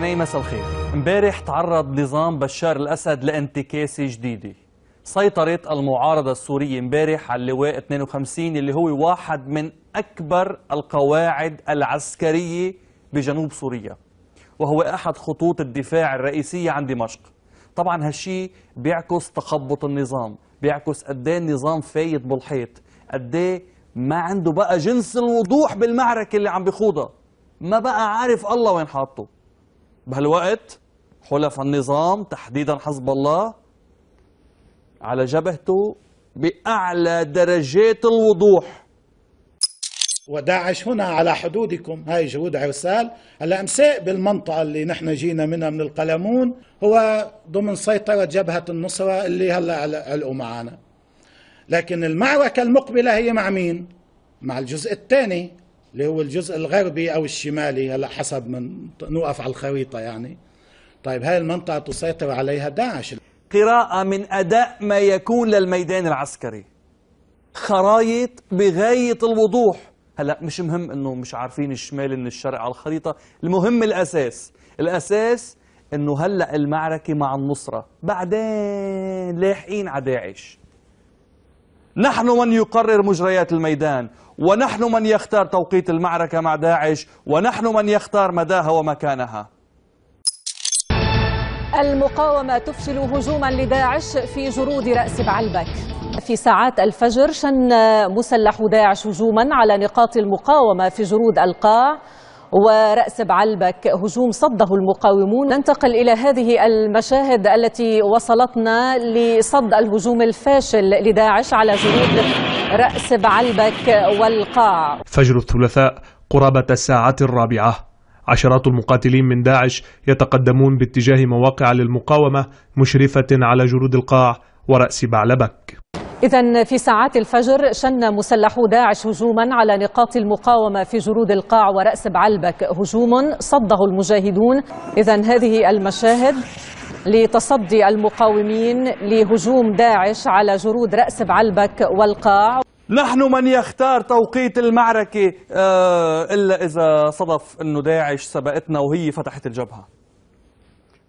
دي مساء الخير امبارح تعرض نظام بشار الاسد لانتكاسه جديده سيطرت المعارضه السوريه امبارح على اللواء 52 اللي هو واحد من اكبر القواعد العسكريه بجنوب سوريا وهو احد خطوط الدفاع الرئيسيه عن دمشق طبعا هالشي بيعكس تخبط النظام بيعكس قد ايه النظام فايت بالحيط قد ايه ما عنده بقى جنس الوضوح بالمعركه اللي عم بيخوضها ما بقى عارف الله وين حاطه بهالوقت حلف النظام تحديدا حزب الله على جبهته بأعلى درجات الوضوح وداعش هنا على حدودكم هاي جهود عرسال هلا امساء بالمنطقه اللي نحن جينا منها من القلمون هو ضمن سيطره جبهه النصره اللي هلا علقوا معنا لكن المعركه المقبله هي مع مين مع الجزء الثاني اللي هو الجزء الغربي او الشمالي هلا حسب من نوقف على الخريطه يعني طيب هاي المنطقه تسيطر عليها داعش قراءه من اداء ما يكون للميدان العسكري خرايط بغايه الوضوح هلا مش مهم انه مش عارفين الشمال من الشرق على الخريطه المهم الاساس الاساس انه هلا المعركه مع النصره بعدين لاحقين على داعش نحن من يقرر مجريات الميدان ونحن من يختار توقيت المعركة مع داعش ونحن من يختار مداها ومكانها المقاومة تفشل هجوما لداعش في جرود رأس بعلبك في ساعات الفجر شن مسلح داعش هجوما على نقاط المقاومة في جرود القاع ورأس بعلبك هجوم صده المقاومون ننتقل إلى هذه المشاهد التي وصلتنا لصد الهجوم الفاشل لداعش على جنود رأس بعلبك والقاع فجر الثلاثاء قرابة الساعة الرابعة عشرات المقاتلين من داعش يتقدمون باتجاه مواقع للمقاومة مشرفة على جرود القاع ورأس بعلبك إذا في ساعات الفجر شن مسلحو داعش هجوما على نقاط المقاومة في جرود القاع ورأس بعلبك هجوم صده المجاهدون إذا هذه المشاهد لتصدي المقاومين لهجوم داعش على جرود رأس بعلبك والقاع نحن من يختار توقيت المعركة آه، إلا إذا صدف أنه داعش سبقتنا وهي فتحت الجبهة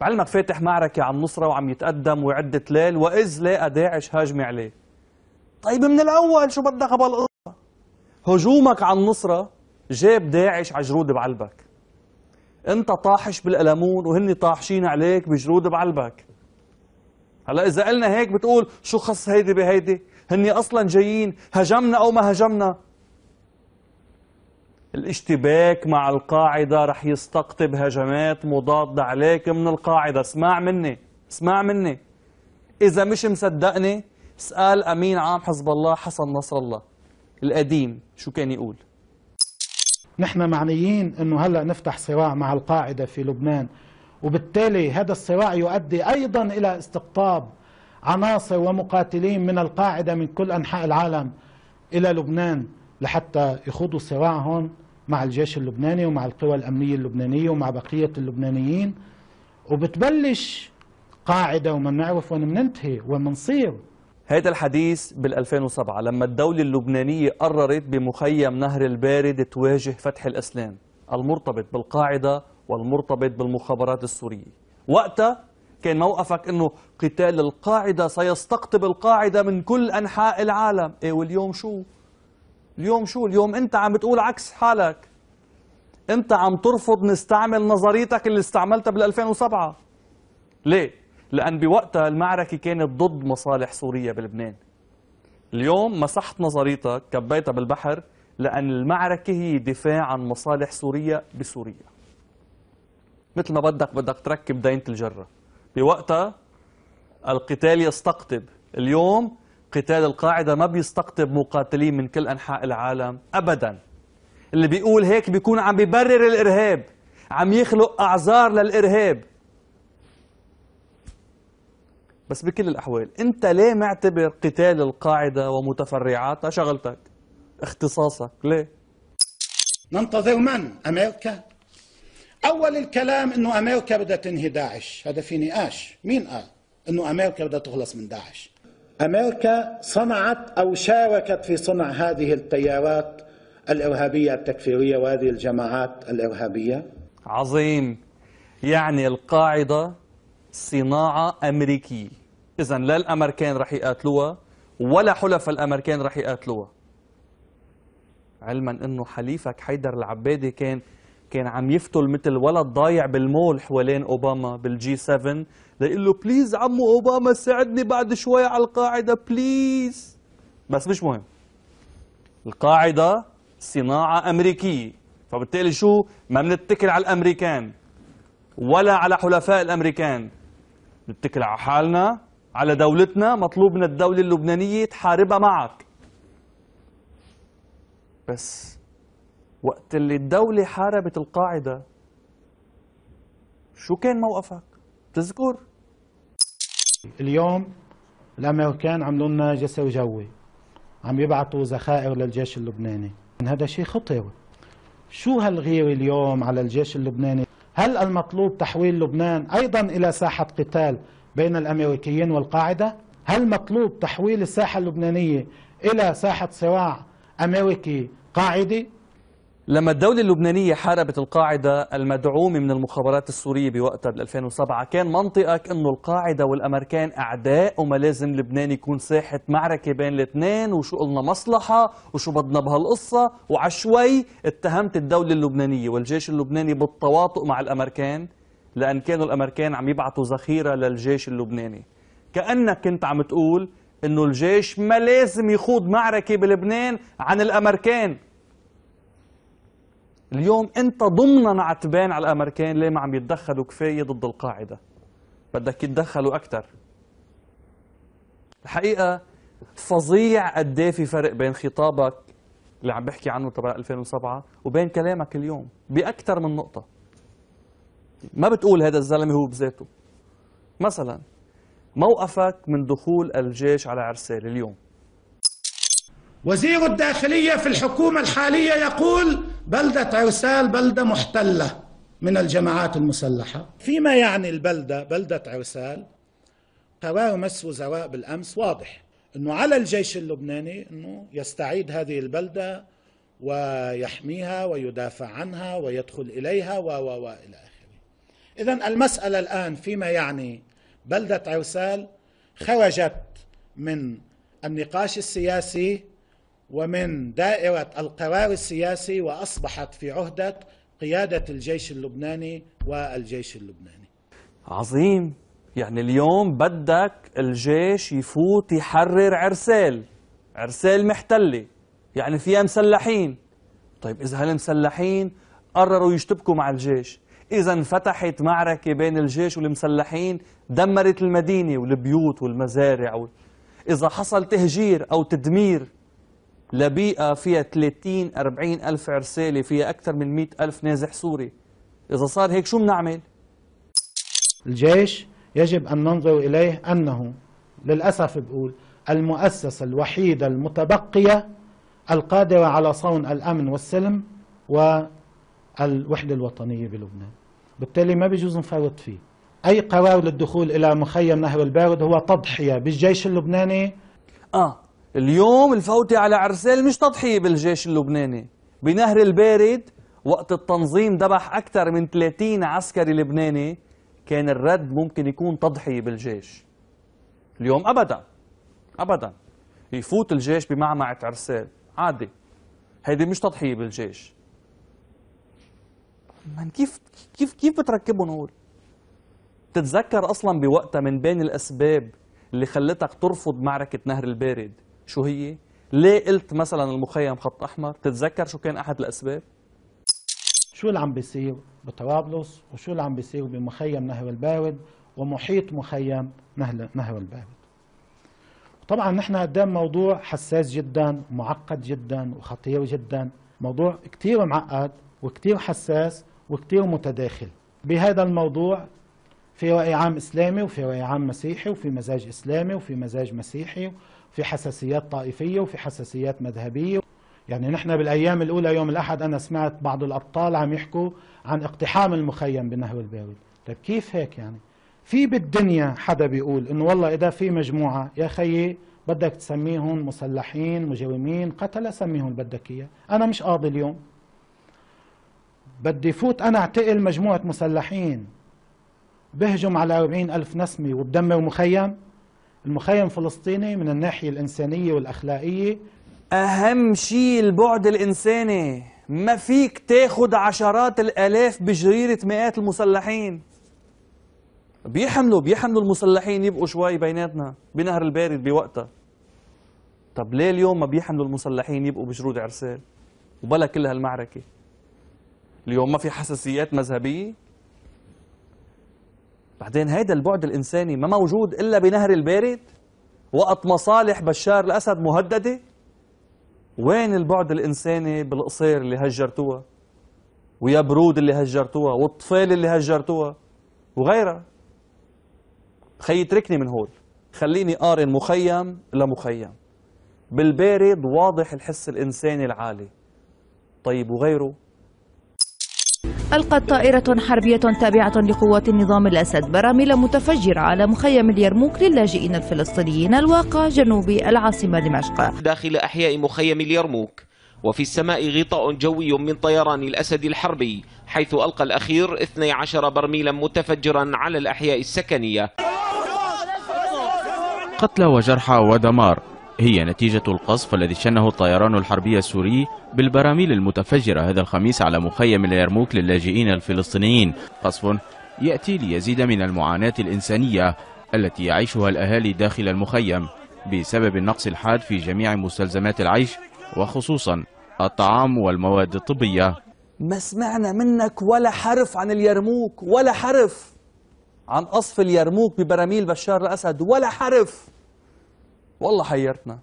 بعلمك فاتح معركة عن نصرة وعم يتقدم وعدة ليل وإذ لقى داعش هاجمة عليه طيب من الأول شو بدك بهالقصة هجومك على النصرة جاب داعش على جرود بعلبك انت طاحش بالقلمون وهن طاحشين عليك بجرود بعلبك هلا اذا قلنا هيك بتقول شو خص هيدي بهيدي هن اصلا جايين هجمنا او ما هجمنا الاشتباك مع القاعدة رح يستقطب هجمات مضادة عليك من القاعدة اسمع مني اسمع مني إذا مش مصدقني اسأل أمين عام حزب الله حسن نصر الله القديم شو كان يقول نحن معنيين أنه هلأ نفتح صراع مع القاعدة في لبنان وبالتالي هذا الصراع يؤدي أيضا إلى استقطاب عناصر ومقاتلين من القاعدة من كل أنحاء العالم إلى لبنان لحتى يخوضوا الصراع هون مع الجيش اللبناني ومع القوى الأمنية اللبنانية ومع بقية اللبنانيين وبتبلش قاعدة ومنعرف وين مننتهي ومنصير هذا الحديث بال2007 لما الدولة اللبنانية قررت بمخيم نهر البارد تواجه فتح الأسلام المرتبط بالقاعدة والمرتبط بالمخابرات السورية وقتها كان موقفك أنه قتال القاعدة سيستقطب القاعدة من كل أنحاء العالم إيه واليوم شو؟ اليوم شو؟ اليوم أنت عم بتقول عكس حالك أنت عم ترفض نستعمل نظريتك اللي استعملتها بال2007 ليه؟ لأن بوقتها المعركة كانت ضد مصالح سوريا بلبنان اليوم مسحت نظريتك كبيتها بالبحر لأن المعركة هي دفاع عن مصالح سوريا بسوريا مثل ما بدك بدك تركب دينة الجرة بوقتها القتال يستقطب اليوم قتال القاعدة ما بيستقطب مقاتلين من كل أنحاء العالم أبدا اللي بيقول هيك بيكون عم بيبرر الإرهاب عم يخلق أعذار للإرهاب بس بكل الأحوال أنت ليه معتبر قتال القاعدة ومتفرعاتها شغلتك اختصاصك ليه ننتظر من أمريكا أول الكلام أنه أمريكا بدها تنهي داعش هذا في نقاش مين قال أنه أمريكا بدها تخلص من داعش أمريكا صنعت أو شاركت في صنع هذه التيارات الإرهابية التكفيرية وهذه الجماعات الإرهابية عظيم يعني القاعدة صناعة أمريكية إذا لا الأمريكان رح يقاتلوها ولا حلف الأمريكان رح يقاتلوها علما أنه حليفك حيدر العبادي كان كان عم يفتل مثل ولد ضايع بالمول حوالين اوباما بالجي 7 ليقول له بليز عمو اوباما ساعدني بعد شوي على القاعده بليز بس مش مهم القاعده صناعه امريكيه فبالتالي شو ما بنتكل على الامريكان ولا على حلفاء الامريكان نتكل على حالنا على دولتنا مطلوب من الدولة اللبنانية تحاربها معك بس وقت اللي الدولة حاربت القاعدة شو كان موقفك؟ تذكر؟ اليوم الامريكان عملوا لنا جسر جوي عم يبعثوا ذخائر للجيش اللبناني هذا شيء خطير شو هالغيره اليوم على الجيش اللبناني هل المطلوب تحويل لبنان أيضا إلى ساحة قتال بين الأمريكيين والقاعدة؟ هل مطلوب تحويل الساحة اللبنانية إلى ساحة صراع أمريكي قاعدي؟ لما الدولة اللبنانية حاربت القاعدة المدعومة من المخابرات السورية بوقتها بال 2007 كان منطقك انه القاعدة والامريكان اعداء وما لازم لبنان يكون ساحة معركة بين الاثنين وشو قلنا مصلحة وشو بدنا بهالقصة وعشوي اتهمت الدولة اللبنانية والجيش اللبناني بالتواطؤ مع الامريكان لان كانوا الامريكان عم يبعثوا ذخيرة للجيش اللبناني كأنك كنت عم تقول انه الجيش ما لازم يخوض معركة بلبنان عن الامريكان اليوم انت ضمنا عتبان على الامريكان ليه ما عم يتدخلوا كفايه ضد القاعده بدك يتدخلوا اكثر الحقيقه فظيع قد إيه في فرق بين خطابك اللي عم بحكي عنه تبع 2007 وبين كلامك اليوم باكثر من نقطه ما بتقول هذا الزلمه هو بذاته مثلا موقفك من دخول الجيش على عرسال اليوم وزير الداخليه في الحكومه الحاليه يقول بلدة عرسال بلدة محتلة من الجماعات المسلحة فيما يعني البلدة بلدة عرسال قرار مس وزراء بالأمس واضح أنه على الجيش اللبناني أنه يستعيد هذه البلدة ويحميها ويدافع عنها ويدخل إليها و و و إلى آخره إذا المسألة الآن فيما يعني بلدة عرسال خرجت من النقاش السياسي ومن دائرة القرار السياسي وأصبحت في عهدة قيادة الجيش اللبناني والجيش اللبناني عظيم يعني اليوم بدك الجيش يفوت يحرر عرسال عرسال محتلة يعني فيها مسلحين طيب إذا هالمسلحين قرروا يشتبكوا مع الجيش إذا انفتحت معركة بين الجيش والمسلحين دمرت المدينة والبيوت والمزارع إذا حصل تهجير أو تدمير لبيئة فيها 30 40 ألف عرسالة فيها أكثر من 100 ألف نازح سوري إذا صار هيك شو بنعمل؟ الجيش يجب أن ننظر إليه أنه للأسف بقول المؤسسة الوحيدة المتبقية القادرة على صون الأمن والسلم والوحدة الوطنية بلبنان بالتالي ما بيجوز نفرط فيه أي قرار للدخول إلى مخيم نهر البارد هو تضحية بالجيش اللبناني آه اليوم الفوتة على عرسال مش تضحية بالجيش اللبناني بنهر البارد وقت التنظيم ذبح أكثر من 30 عسكري لبناني كان الرد ممكن يكون تضحية بالجيش اليوم أبدا أبدا يفوت الجيش بمعمعة عرسال عادي هيدي مش تضحية بالجيش من كيف كيف كيف بتركبهم هول؟ بتتذكر اصلا بوقتها من بين الاسباب اللي خلتك ترفض معركه نهر البارد شو هي ليه قلت مثلا المخيم خط احمر تتذكر شو كان احد الاسباب شو اللي عم بيصير بطرابلس وشو اللي عم بيصير بمخيم نهر البارد ومحيط مخيم نهر البارد طبعا نحن قدام ايه موضوع حساس جدا معقد جدا وخطير جدا موضوع كتير معقد وكتير حساس وكتير متداخل بهذا الموضوع في وعي عام إسلامي وفي وعي عام مسيحي وفي مزاج إسلامي وفي مزاج مسيحي وفي حساسيات طائفية وفي حساسيات مذهبية يعني نحن بالأيام الأولى يوم الأحد أنا سمعت بعض الأبطال عم يحكوا عن اقتحام المخيم بنهو الباوي طيب كيف هيك يعني في بالدنيا حدا بيقول انه والله اذا في مجموعه يا خيي بدك تسميهم مسلحين مجاومين قتله سميهم اللي بدك اياه انا مش قاضي اليوم بدي فوت انا اعتقل مجموعه مسلحين بهجم على 40 ألف نسمة وبدمر مخيم المخيم فلسطيني من الناحية الإنسانية والأخلاقية أهم شيء البعد الإنساني ما فيك تاخد عشرات الآلاف بجريرة مئات المسلحين بيحملوا بيحملوا المسلحين يبقوا شوي بيناتنا بنهر البارد بوقتها طب ليه اليوم ما بيحملوا المسلحين يبقوا بجرود عرسال وبلا كل هالمعركة اليوم ما في حساسيات مذهبية بعدين هيدا البعد الإنساني ما موجود إلا بنهر البارد وقت مصالح بشار الأسد مهددة وين البعد الإنساني بالقصير اللي هجرتوها ويا برود اللي هجرتوها والطفيل اللي هجرتوها وغيرها خي اتركني من هول خليني قارن مخيم لمخيم بالبارد واضح الحس الإنساني العالي طيب وغيره ألقت طائرة حربية تابعة لقوات النظام الأسد براميل متفجرة على مخيم اليرموك للاجئين الفلسطينيين الواقع جنوب العاصمة دمشق داخل أحياء مخيم اليرموك وفي السماء غطاء جوي من طيران الأسد الحربي حيث ألقى الأخير 12 برميلا متفجرا على الأحياء السكنية قتلى وجرحى ودمار هي نتيجة القصف الذي شنه الطيران الحربي السوري بالبراميل المتفجرة هذا الخميس على مخيم اليرموك للاجئين الفلسطينيين قصف يأتي ليزيد من المعاناة الإنسانية التي يعيشها الأهالي داخل المخيم بسبب النقص الحاد في جميع مستلزمات العيش وخصوصا الطعام والمواد الطبية ما سمعنا منك ولا حرف عن اليرموك ولا حرف عن قصف اليرموك ببراميل بشار الأسد ولا حرف والله حيرتنا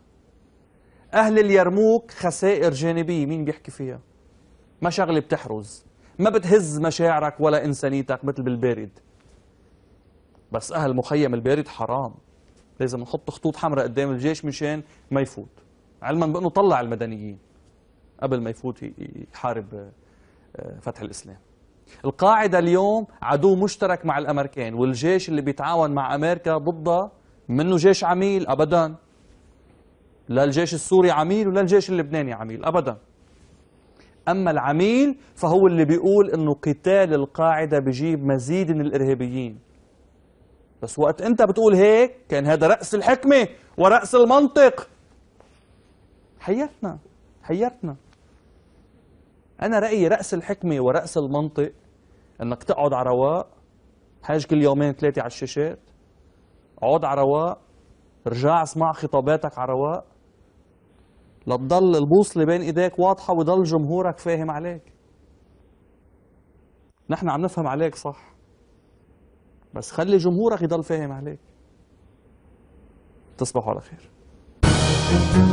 أهل اليرموك خسائر جانبية مين بيحكي فيها ما شغلة بتحرز ما بتهز مشاعرك ولا إنسانيتك مثل بالبارد بس أهل مخيم البارد حرام لازم نحط خطوط حمراء قدام الجيش مشان ما يفوت علما بأنه طلع المدنيين قبل ما يفوت يحارب آه، فتح الإسلام القاعدة اليوم عدو مشترك مع الأمريكان والجيش اللي بيتعاون مع أمريكا ضدها منه جيش عميل أبدا لا الجيش السوري عميل ولا الجيش اللبناني عميل أبدا أما العميل فهو اللي بيقول أنه قتال القاعدة بجيب مزيد من الإرهابيين بس وقت أنت بتقول هيك كان هذا رأس الحكمة ورأس المنطق حيرتنا حيرتنا أنا رأيي رأس الحكمة ورأس المنطق أنك تقعد على رواق حاجك اليومين ثلاثة على الشاشات اقعد على رواق رجع اسمع خطاباتك على رواق لتضل البوصلة بين ايديك واضحة ويضل جمهورك فاهم عليك نحن عم نفهم عليك صح بس خلي جمهورك يضل فاهم عليك تصبحوا على خير